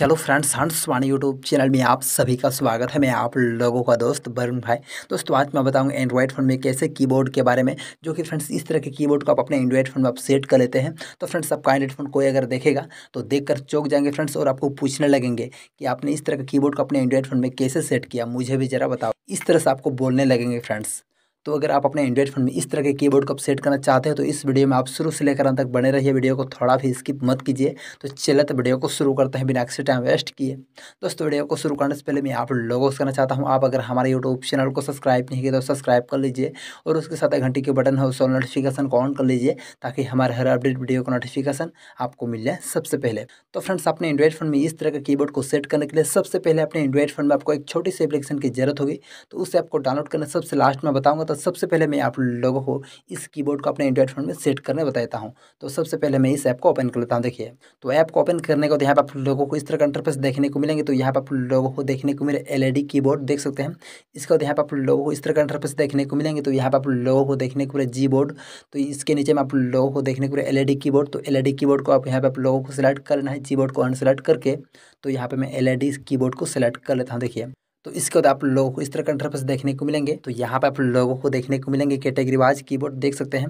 hello friends हंस वाणी YouTube channel में आप सभी का स्वागत है मैं आप लोगों का दोस्त वरुण भाई दोस्तों आज मैं बताऊंगा एंड्रॉयड फ़ोन में कैसे कीबोर्ड के बारे में जो कि फ्रेंड्स इस तरह के कीबोर्ड को आप अपने एंड्रॉयड फ़ोन में आप सेट कर लेते हैं तो फ्रेंड्स आपका एंड्रॉइड फ़ोन कोई अगर देखेगा तो देखकर चौक जाएंगे फ्रेंड्स और आपको पूछने लगेंगे कि आपने इस तरह के कीबोर्ड को अपने एंड्रॉयड फ़ोन में कैसे सेट किया मुझे भी ज़रा बताओ इस तरह से आपको बोलने लगेंगे फ्रेंड्स तो अगर आप अपने एंड्रॉइड फ़ोन में इस तरह के कीबोर्ड को सेट करना चाहते हो तो इस वीडियो में आप शुरू से लेकर अंत तक बने रहिए वीडियो को थोड़ा भी स्किप मत कीजिए तो चले तो वीडियो को शुरू करते हैं बिना एक्स्ट्रा टाइम वेस्ट किए दोस्तों वीडियो को शुरू करने से पहले मैं आप लोगों से कहना चाहता हूँ आप अगर हमारे यूट्यूब चैनल को सब्सक्राइब नहीं किया तो सब्सक्राइब कर लीजिए और उसके साथ घंटी के बटन है उसको नोटिफिकेशन को ऑन कर लीजिए ताकि हमारे हर अपडेट वीडियो का नोटिफिकेशन आपको मिल जाए सबसे पहले तो फ्रेंड्स अपने एंड्रॉइड फ़ोन में इस तरह के कीबोर्ड को सेट करने के लिए सबसे पहले अपने एंड्रॉइड फ़ोन में आपको एक छोटी सी एप्लीकेशन की जरूरत होगी तो उसे आपको डाउनलोड करना सबसे लास्ट में बताऊँगा तो सबसे पहले मैं आप लोगों को इस कीबोर्ड को अपने एंड्रॉइड फ़ोन में सेट करने बताता हूँ तो सबसे पहले मैं इस ऐप को ओपन कर लेता हूँ देखिए तो ऐप को ओपन करने के बाद यहाँ पर आप लोगों को इस तरह का इंटरफेस देखने को मिलेंगे तो यहाँ पर आप लोगों को देखने को मिले एल कीबोर्ड e देख सकते हैं इसके बाद यहाँ पर आप लोगों को इस तरह का इंटरफेस देखने को मिलेंगे तो यहाँ पर आप लोगों को देखने को मेरे जी बोर्ड तो इसके नीचे में आप लोगों को देखने को मेरे एल ई कीबोर्ड तो एल ई कीबोर्ड को आप यहाँ पर आप लोगों को सिलेक्ट करना है जी बोर्ड को अनसेलेक्ट करके तो यहाँ पर मैं एल ई कीबोर्ड को सिलेक्ट कर लेता हूँ देखिए तो इसके बाद आप लोगों को इस तरह का इंटरफेस देखने को मिलेंगे तो यहाँ पर आप लोगों को देखने को मिलेंगे कैटेगरी वाइज कीबोर्ड देख सकते हैं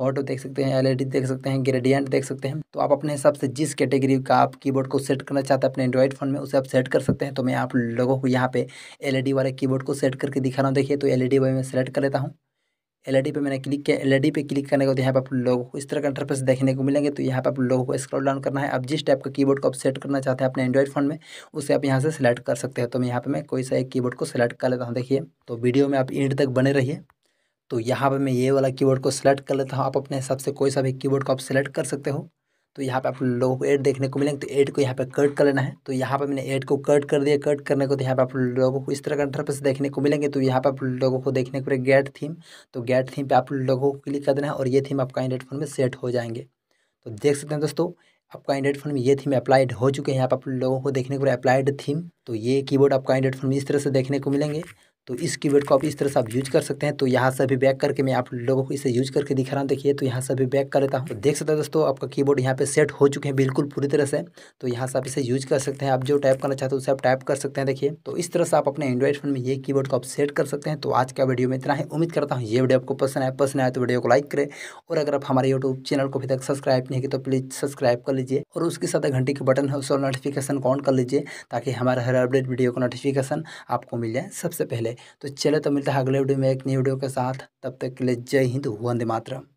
हॉट देख सकते हैं एलईडी e देख सकते हैं ग्रेडियंट देख सकते हैं तो आप अपने हिसाब से जिस कैटेगरी का आप कीबोर्ड को सेट करना चाहते हैं अपने एंड्रॉइड फोन में उसे आप सेट कर सकते हैं तो मैं आप लोगों को यहाँ पे एलईडी e वाले कीबोर्ड को सेट करके दिखा रहा हूँ देखिए तो एलईडी e वाले में सेलेक्ट कर लेता हूँ एल पे मैंने क्लिक किया एल पे क्लिक करने के बाद यहाँ पर आप लोगों को इस तरह का इंटरफेस देखने को मिलेंगे तो यहाँ पर आप लोगों को स्क्रॉल डाउन करना है आप जिस टाइप का कीबोर्ड को आप सेट करना चाहते हैं अपने एंड्रॉइड फोन में उसे आप यहाँ से सिलेक्ट कर सकते हैं तो मैं यहाँ पर मैं कोई सा एक कीबोर्ड को सिलेक्ट कर लेता हूँ देखिए तो वीडियो में आप इंड तक बने रहिए तो यहाँ पर मैं ये वाला कीबोर्ड को सिलेक्ट कर लेता हूँ आप अपने हिसाब से कोई सा भी कीबोर्ड को आप सिलेक्ट कर सकते हो तो यहाँ पे आप लोगों को एड देखने को मिलेंगे तो एड को यहाँ पे कट कर लेना है तो यहाँ पे मैंने एड को कट कर दिया कट करने को तो यहाँ पे आप लोगों को इस तरह का इंटरफेस देखने को मिलेंगे तो यहाँ पे आप लोगों को देखने तो को मिलेगा गेट थीम तो गेट थीम पे आप लोगों को क्लिक कर देना है और ये थीम आपका एंड्रेड फोन में सेट हो जाएंगे तो देख सकते हैं दोस्तों आपका एंड्रॉइड फोन में ये थीम अप्लाइड हो चुके हैं यहाँ पर आप लोगों को देखने को अप्लाइड थीम तो ये कीबोर्ड आपका एंड्रॉइड फोन में इस तरह से देखने को मिलेंगे तो इस कीवर्ड को आप इस तरह से आप यूज कर सकते हैं तो यहाँ से अभी बैक करके मैं आप लोगों को इसे यूज करके दिखा रहा हूँ देखिए तो यहाँ से अभी बैक कर लेता हूँ तो देख सकते हैं दोस्तों आपका कीबोर्ड यहाँ पे सेट हो चुके हैं बिल्कुल पूरी तरह से तो यहाँ से आप इसे यूज कर सकते हैं आप जो टाइप करना चाहते हो उसे आप टाइप कर सकते हैं देखिए तो इस तरह से आप अपने एंड्रॉइड फोन में ये की को आप सेट कर सकते हैं तो आज का वीडियो में इतना है उम्मीद करता हूँ ये वीडियो आपको पसंद आए पसंद आए तो वीडियो को लाइक करें और अगर आप हमारे यूट्यूब चैनल को अभी तक सब्सक्राइब नहीं किया तो प्लीज़ सब्सक्राइब कर लीजिए और उसके साथ घंटे के बटन है उस नोटिफिकेशन ऑन कर लीजिए ताकि हमारे हर अपडेट वीडियो का नोटिफिकेशन आपको मिल जाए सबसे पहले तो चले तो मिलता है अगले वीडियो में एक नई वीडियो के साथ तब तक के लिए जय हिंद वंदे मातरम